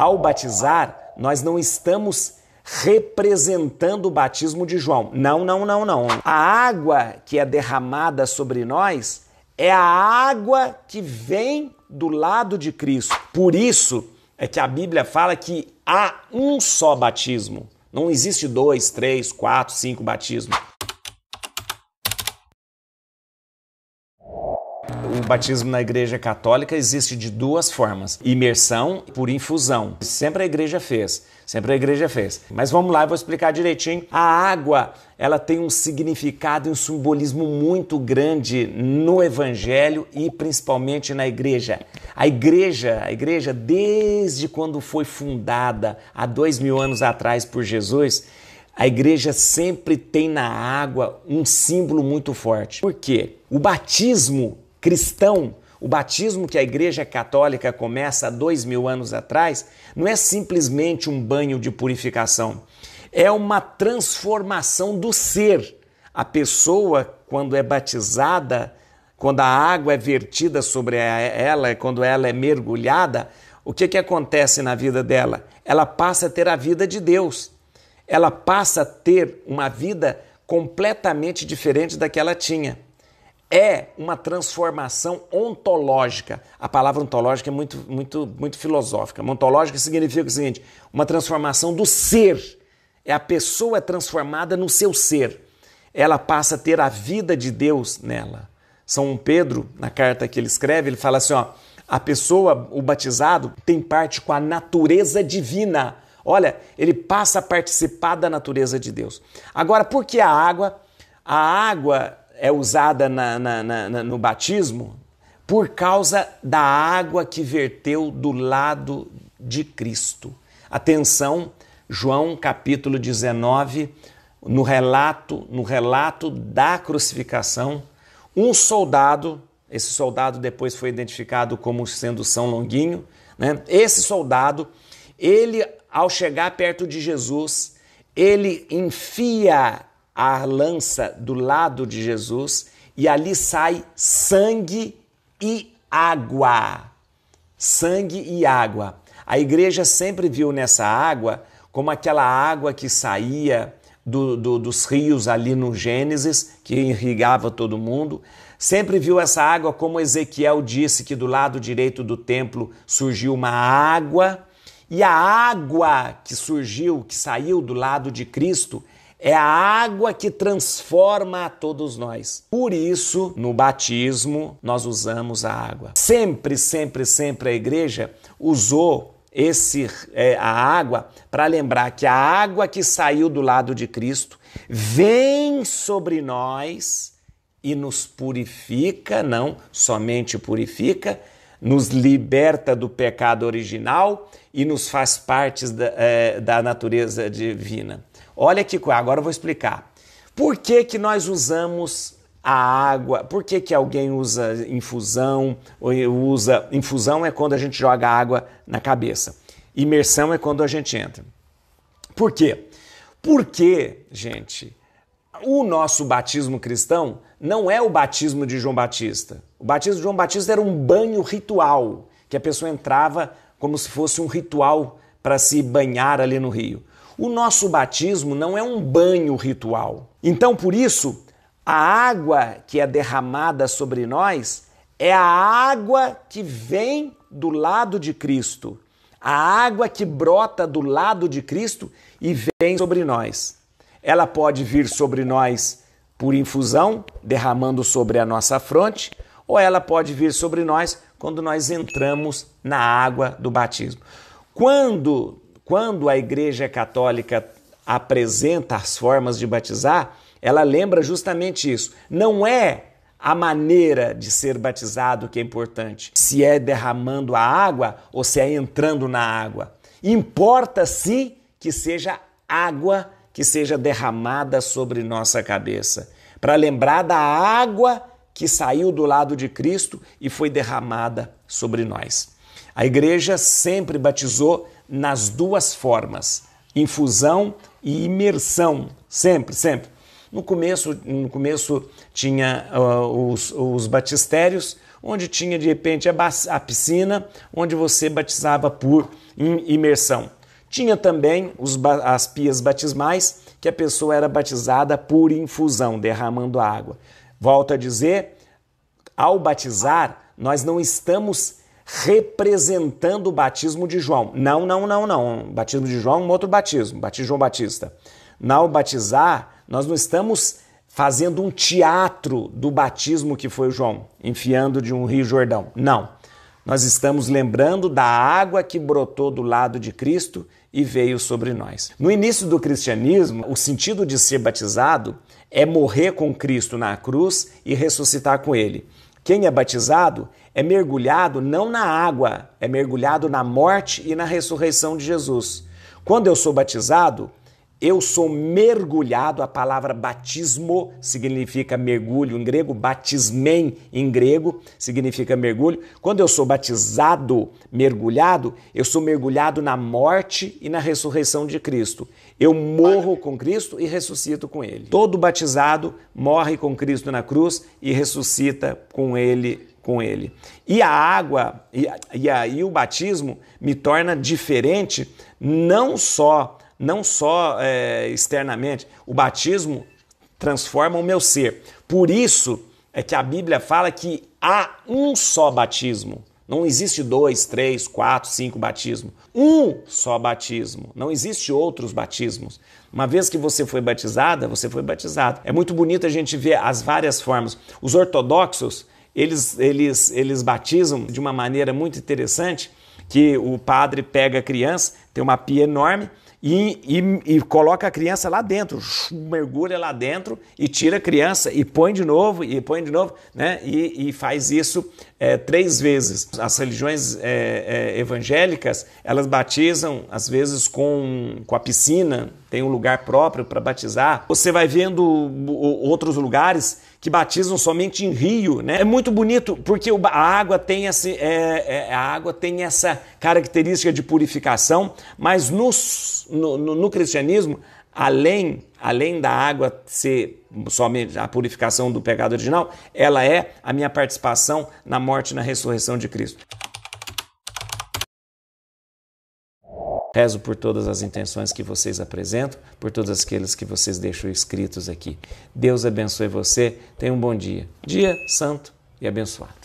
Ao batizar, nós não estamos representando o batismo de João. Não, não, não, não. A água que é derramada sobre nós é a água que vem do lado de Cristo. Por isso é que a Bíblia fala que há um só batismo. Não existe dois, três, quatro, cinco batismos. o batismo na Igreja Católica existe de duas formas: imersão por infusão. Sempre a Igreja fez, sempre a Igreja fez. Mas vamos lá, eu vou explicar direitinho. A água, ela tem um significado e um simbolismo muito grande no Evangelho e principalmente na Igreja. A Igreja, a Igreja, desde quando foi fundada há dois mil anos atrás por Jesus, a igreja sempre tem na água um símbolo muito forte. Por quê? O batismo cristão, o batismo que a Igreja Católica começa há dois mil anos atrás, não é simplesmente um banho de purificação, é uma transformação do ser. A pessoa, quando é batizada, quando a água é vertida sobre ela, quando ela é mergulhada, o que, que acontece na vida dela? Ela passa a ter a vida de Deus. Ela passa a ter uma vida completamente diferente da que ela tinha é uma transformação ontológica. A palavra ontológica é muito, muito, muito filosófica. Ontológica significa o seguinte: uma transformação do ser. É a pessoa é transformada no seu ser. Ela passa a ter a vida de Deus nela. São Pedro, na carta que ele escreve, ele fala assim: ó, a pessoa, o batizado, tem parte com a natureza divina. Olha, ele passa a participar da natureza de Deus. Agora, por que a água? A água é usada na, na, na, no batismo por causa da água que verteu do lado de Cristo. Atenção, João capítulo 19, no relato, no relato da crucificação, um soldado, esse soldado depois foi identificado como sendo São Longuinho, né? Esse soldado, ele ao chegar perto de Jesus, ele enfia a lança do lado de Jesus e ali sai sangue e água. Sangue e água. A igreja sempre viu nessa água como aquela água que saía do, do, dos rios ali no Gênesis, que irrigava todo mundo. Sempre viu essa água como Ezequiel disse que do lado direito do templo surgiu uma água, e a água que surgiu, que saiu do lado de Cristo, é a água que transforma a todos nós. Por isso, no batismo, nós usamos a água. Sempre, sempre, sempre a igreja usou esse, é, a água para lembrar que a água que saiu do lado de Cristo vem sobre nós e nos purifica, não somente purifica, nos liberta do pecado original e nos faz parte da, é, da natureza divina. Olha que coisa, agora eu vou explicar. Por que, que nós usamos a água? Por que, que alguém usa infusão? Ou usa infusão é quando a gente joga água na cabeça. Imersão é quando a gente entra. Por quê? Porque, gente, o nosso batismo cristão não é o batismo de João Batista. O batismo de João Batista era um banho ritual, que a pessoa entrava como se fosse um ritual para se banhar ali no rio. O nosso batismo não é um banho ritual. Então, por isso, a água que é derramada sobre nós é a água que vem do lado de Cristo, a água que brota do lado de Cristo e vem sobre nós. Ela pode vir sobre nós por infusão, derramando sobre a nossa fronte, ou ela pode vir sobre nós quando nós entramos na água do batismo. Quando, quando a Igreja Católica apresenta as formas de batizar, ela lembra justamente isso. Não é a maneira de ser batizado que é importante, se é derramando a água ou se é entrando na água. Importa sim que seja água que seja derramada sobre nossa cabeça, para lembrar da água que saiu do lado de Cristo e foi derramada sobre nós. A igreja sempre batizou nas duas formas, infusão e imersão, sempre, sempre. No começo, no começo tinha uh, os, os batistérios, onde tinha de repente a, a piscina, onde você batizava por imersão. Tinha também os, as pias batismais, que a pessoa era batizada por infusão, derramando água. Volto a dizer, ao batizar, nós não estamos representando o batismo de João. Não, não, não, não. O batismo de João é um outro batismo, batismo de João Batista. Ao batizar, nós não estamos fazendo um teatro do batismo que foi João, enfiando de um rio Jordão. Não. Nós estamos lembrando da água que brotou do lado de Cristo e veio sobre nós. No início do cristianismo, o sentido de ser batizado é morrer com Cristo na cruz e ressuscitar com ele. Quem é batizado é mergulhado não na água, é mergulhado na morte e na ressurreição de Jesus. Quando eu sou batizado, eu sou mergulhado, a palavra batismo significa mergulho em grego, batismen em grego significa mergulho. Quando eu sou batizado, mergulhado, eu sou mergulhado na morte e na ressurreição de Cristo. Eu morro com Cristo e ressuscito com Ele. Todo batizado morre com Cristo na cruz e ressuscita com Ele com ele. E a água e, aí o batismo me torna diferente não só não só é, externamente. O batismo transforma o meu ser. Por isso é que a Bíblia fala que há um só batismo. Não existe dois, três, quatro, cinco batismos. Um só batismo. Não existe outros batismos. Uma vez que você foi batizada, você foi batizado. É muito bonito a gente ver as várias formas. Os ortodoxos, eles, eles, eles batizam de uma maneira muito interessante, que o padre pega a criança, tem uma pia enorme, e, e, e, coloca a criança lá dentro, mergulha lá dentro e tira a criança e põe de novo e põe de novo, né? E, e faz isso é, três vezes. As religiões é, é, evangélicas elas batizam às vezes com, com a piscina, tem um lugar próprio para batizar. Você vai vendo outros lugares que batizam somente em rio, né? É muito bonito porque a água tem esse, é, é, a água tem essa característica de purificação, mas no, no, no cristianismo além, além da água ser somente a purificação do pecado original, ela é a minha participação na morte e na ressurreição de Cristo. Rezo por todas as intenções que vocês apresentam, por todos aqueles que vocês deixam escritos aqui. Deus abençoe você. Tenha um bom dia. Dia santo e abençoado.